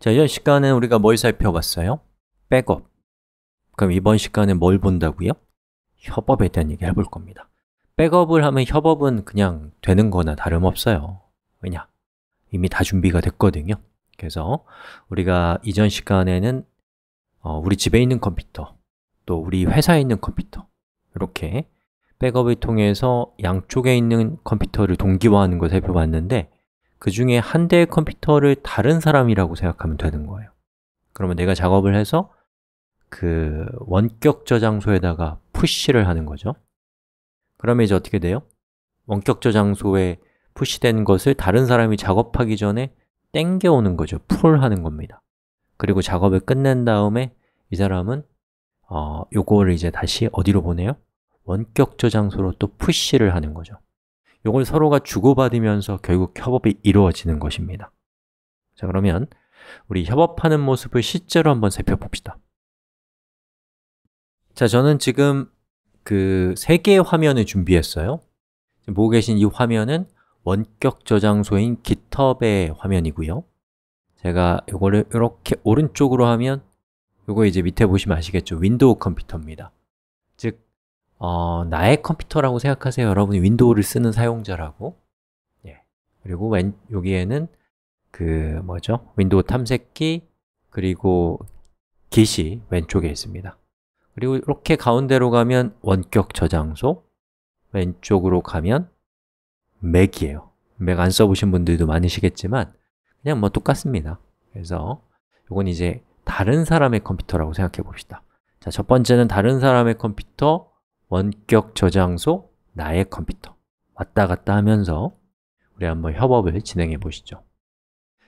자, 이전 시간에 우리가 뭘 살펴봤어요? 백업 그럼 이번 시간에 뭘 본다고요? 협업에 대한 얘기 해볼 겁니다 백업을 하면 협업은 그냥 되는 거나 다름없어요 왜냐? 이미 다 준비가 됐거든요 그래서 우리가 이전 시간에는 어, 우리 집에 있는 컴퓨터 또 우리 회사에 있는 컴퓨터 이렇게 백업을 통해서 양쪽에 있는 컴퓨터를 동기화하는 걸 살펴봤는데 그 중에 한 대의 컴퓨터를 다른 사람이라고 생각하면 되는 거예요 그러면 내가 작업을 해서 그 원격 저장소에다가 푸시를 하는 거죠 그러면 이제 어떻게 돼요? 원격 저장소에 푸시된 것을 다른 사람이 작업하기 전에 땡겨오는 거죠 풀하는 겁니다 그리고 작업을 끝낸 다음에 이 사람은 어, 요거를 이제 다시 어디로 보내요? 원격 저장소로 또 푸시를 하는 거죠 이걸 서로가 주고받으면서 결국 협업이 이루어지는 것입니다 자 그러면 우리 협업하는 모습을 실제로 한번 살펴봅시다 자 저는 지금 그 세 개의 화면을 준비했어요 보고 계신 이 화면은 원격 저장소인 GitHub의 화면이고요 제가 이거를 이렇게 오른쪽으로 하면 이거 이제 밑에 보시면 아시겠죠? 윈도우 컴퓨터입니다 어, 나의 컴퓨터라고 생각하세요. 여러분이 윈도우를 쓰는 사용자라고. 예. 그리고 왼, 여기에는 그 뭐죠? 윈도우 탐색기 그리고 기시 왼쪽에 있습니다. 그리고 이렇게 가운데로 가면 원격 저장소 왼쪽으로 가면 맥이에요. 맥 안 써보신 분들도 많으시겠지만 그냥 뭐 똑같습니다. 그래서 이건 이제 다른 사람의 컴퓨터라고 생각해 봅시다. 자, 첫 번째는 다른 사람의 컴퓨터 원격 저장소 나의 컴퓨터 왔다 갔다 하면서 우리 한번 협업을 진행해 보시죠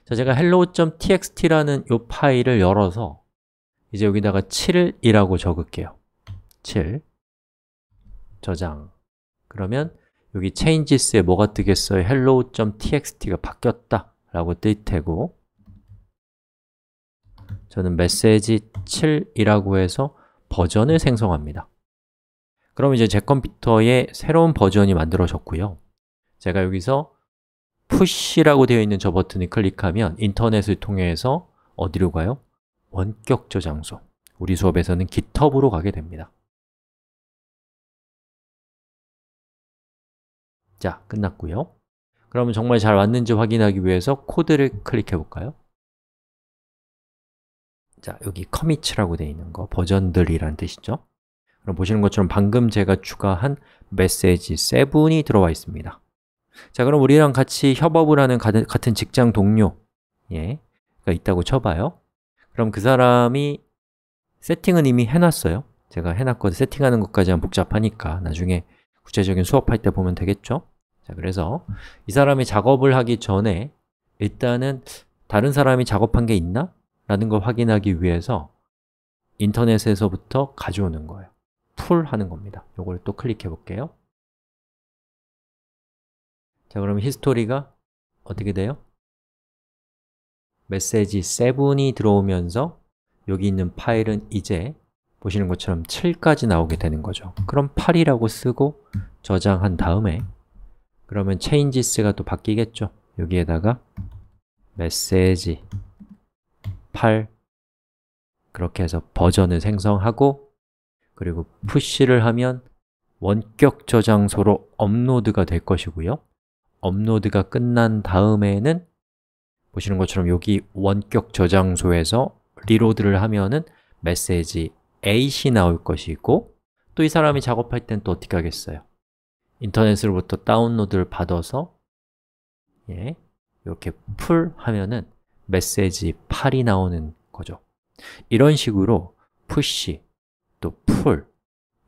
자, 제가 hello.txt라는 이 파일을 열어서 이제 여기다가 7이라고 적을게요 7 저장 그러면 여기 changes에 뭐가 뜨겠어요? hello.txt가 바뀌었다 라고 뜰 테고 저는 메시지 7이라고 해서 버전을 생성합니다 그럼 이제 제 컴퓨터에 새로운 버전이 만들어졌고요 제가 여기서 push라고 되어 있는 저 버튼을 클릭하면 인터넷을 통해서 어디로 가요? 원격 저장소 우리 수업에서는 GitHub으로 가게 됩니다 자, 끝났고요 그러면 정말 잘 왔는지 확인하기 위해서 코드를 클릭해 볼까요? 자, 여기 c o m m i t 라고 되어 있는 거, 버전들이란 뜻이죠 여러 보시는 것처럼 방금 제가 추가한 메시지 7이 들어와 있습니다 자 그럼 우리랑 같이 협업을 하는 같은 직장 동료 예, 가 있다고 쳐봐요 그럼 그 사람이 세팅은 이미 해놨어요 제가 해놨거든 세팅하는 것까지는 복잡하니까 나중에 구체적인 수업할 때 보면 되겠죠? 자, 그래서 이 사람이 작업을 하기 전에 일단은 다른 사람이 작업한 게 있나? 라는 걸 확인하기 위해서 인터넷에서부터 가져오는 거예요 풀 하는 겁니다. 요걸 또 클릭해 볼게요. 자, 그럼 히스토리가 어떻게 돼요? 메시지 7이 들어오면서 여기 있는 파일은 이제 보시는 것처럼 7까지 나오게 되는 거죠. 그럼 8이라고 쓰고 저장한 다음에 그러면 changes가 또 바뀌겠죠. 여기에다가 메시지 8 그렇게 해서 버전을 생성하고 그리고 푸시를 하면 원격 저장소로 업로드가 될 것이고요 업로드가 끝난 다음에는 보시는 것처럼 여기 원격 저장소에서 리로드를 하면은 메시지 8이 나올 것이고 또 이 사람이 작업할 땐 또 어떻게 하겠어요? 인터넷으로부터 다운로드를 받아서 예, 이렇게 풀 하면은 메시지 8이 나오는 거죠 이런 식으로 푸시, 툴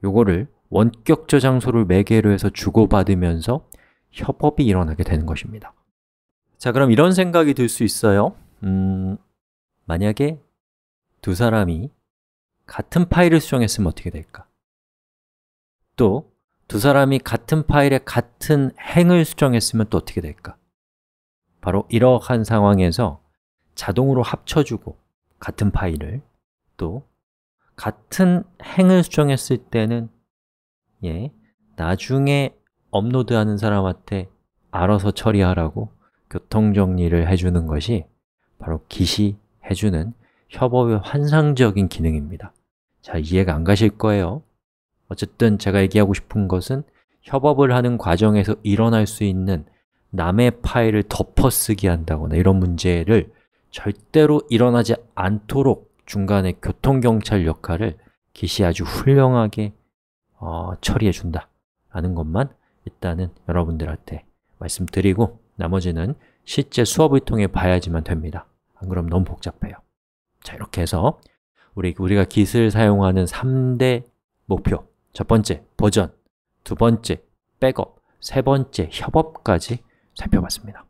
요거를 원격 저장소를 매개로 해서 주고받으면서 협업이 일어나게 되는 것입니다 자 그럼 이런 생각이 들 수 있어요 음, 만약에 두 사람이 같은 파일을 수정했으면 어떻게 될까? 또 두 사람이 같은 파일에 같은 행을 수정했으면 또 어떻게 될까? 바로 이러한 상황에서 자동으로 합쳐주고 같은 파일을 또 같은 행을 수정했을 때는 예, 나중에 업로드하는 사람한테 알아서 처리하라고 교통정리를 해주는 것이 바로 기시해주는 협업의 환상적인 기능입니다 잘 이해가 안 가실 거예요 어쨌든 제가 얘기하고 싶은 것은 협업을 하는 과정에서 일어날 수 있는 남의 파일을 덮어쓰기 한다거나 이런 문제를 절대로 일어나지 않도록 중간에 교통경찰 역할을 깃이 아주 훌륭하게 어, 처리해준다 라는 것만 일단은 여러분들한테 말씀드리고 나머지는 실제 수업을 통해 봐야지만 됩니다 안 그럼 너무 복잡해요 자, 이렇게 해서 우리, 우리가 깃을 사용하는 3대 목표 첫 번째, 버전 두 번째, 백업 세 번째, 협업까지 살펴봤습니다